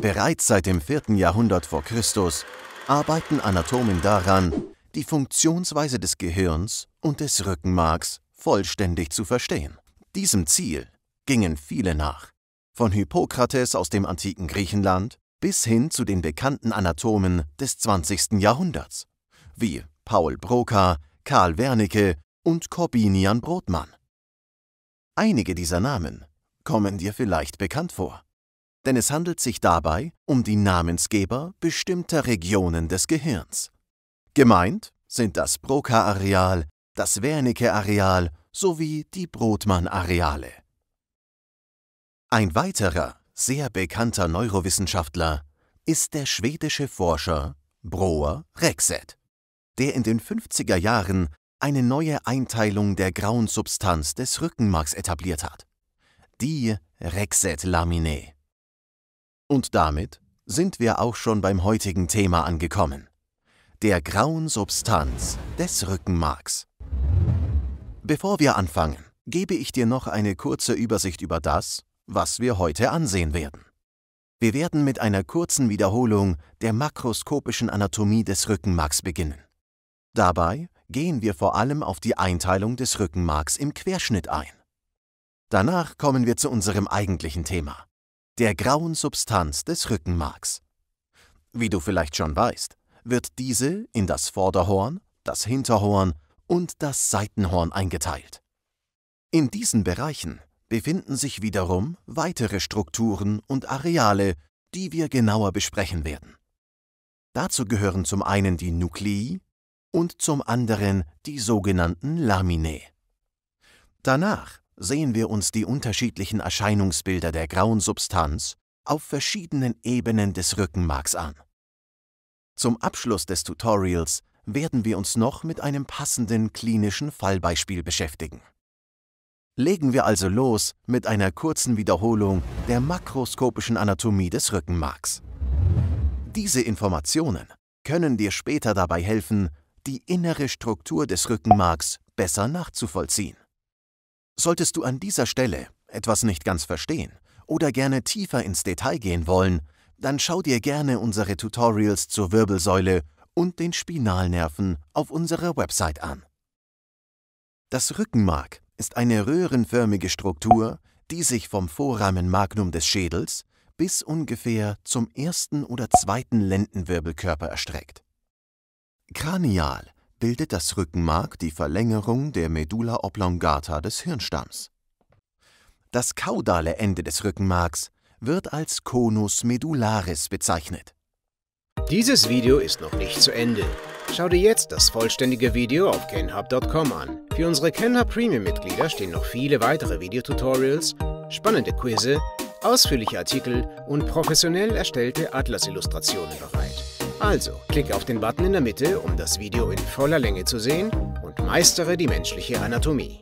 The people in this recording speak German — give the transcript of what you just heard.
Bereits seit dem 4. Jahrhundert vor Christus arbeiten Anatomen daran, die Funktionsweise des Gehirns und des Rückenmarks vollständig zu verstehen. Diesem Ziel gingen viele nach, von Hippokrates aus dem antiken Griechenland bis hin zu den bekannten Anatomen des 20. Jahrhunderts, wie Paul Broca, Karl Wernicke und Corbinian Brotmann. Einige dieser Namen kommen dir vielleicht bekannt vor denn es handelt sich dabei um die Namensgeber bestimmter Regionen des Gehirns. Gemeint sind das Broca-Areal, das Wernicke-Areal sowie die Brodmann-Areale. Ein weiterer, sehr bekannter Neurowissenschaftler ist der schwedische Forscher Broer Rexet, der in den 50er Jahren eine neue Einteilung der grauen Substanz des Rückenmarks etabliert hat, die Rexet-Laminae. Und damit sind wir auch schon beim heutigen Thema angekommen, der grauen Substanz des Rückenmarks. Bevor wir anfangen, gebe ich dir noch eine kurze Übersicht über das, was wir heute ansehen werden. Wir werden mit einer kurzen Wiederholung der makroskopischen Anatomie des Rückenmarks beginnen. Dabei gehen wir vor allem auf die Einteilung des Rückenmarks im Querschnitt ein. Danach kommen wir zu unserem eigentlichen Thema, der grauen Substanz des Rückenmarks. Wie du vielleicht schon weißt, wird diese in das Vorderhorn, das Hinterhorn und das Seitenhorn eingeteilt. In diesen Bereichen befinden sich wiederum weitere Strukturen und Areale, die wir genauer besprechen werden. Dazu gehören zum einen die Nuklei und zum anderen die sogenannten Laminae. Danach sehen wir uns die unterschiedlichen Erscheinungsbilder der grauen Substanz auf verschiedenen Ebenen des Rückenmarks an. Zum Abschluss des Tutorials werden wir uns noch mit einem passenden klinischen Fallbeispiel beschäftigen. Legen wir also los mit einer kurzen Wiederholung der makroskopischen Anatomie des Rückenmarks. Diese Informationen können dir später dabei helfen, die innere Struktur des Rückenmarks besser nachzuvollziehen. Solltest du an dieser Stelle etwas nicht ganz verstehen oder gerne tiefer ins Detail gehen wollen, dann schau dir gerne unsere Tutorials zur Wirbelsäule und den Spinalnerven auf unserer Website an. Das Rückenmark ist eine röhrenförmige Struktur, die sich vom Foramen magnum des Schädels bis ungefähr zum ersten oder zweiten Lendenwirbelkörper erstreckt. Kranial bildet das Rückenmark die Verlängerung der Medulla oblongata des Hirnstamms. Das kaudale Ende des Rückenmarks wird als Conus medullaris bezeichnet. Dieses Video ist noch nicht zu Ende. Schau dir jetzt das vollständige Video auf kenhub.com an. Für unsere Kenhub Premium-Mitglieder stehen noch viele weitere Videotutorials, spannende Quizze, ausführliche Artikel und professionell erstellte Atlas-Illustrationen bereit. Also, klick auf den Button in der Mitte, um das Video in voller Länge zu sehen und meistere die menschliche Anatomie.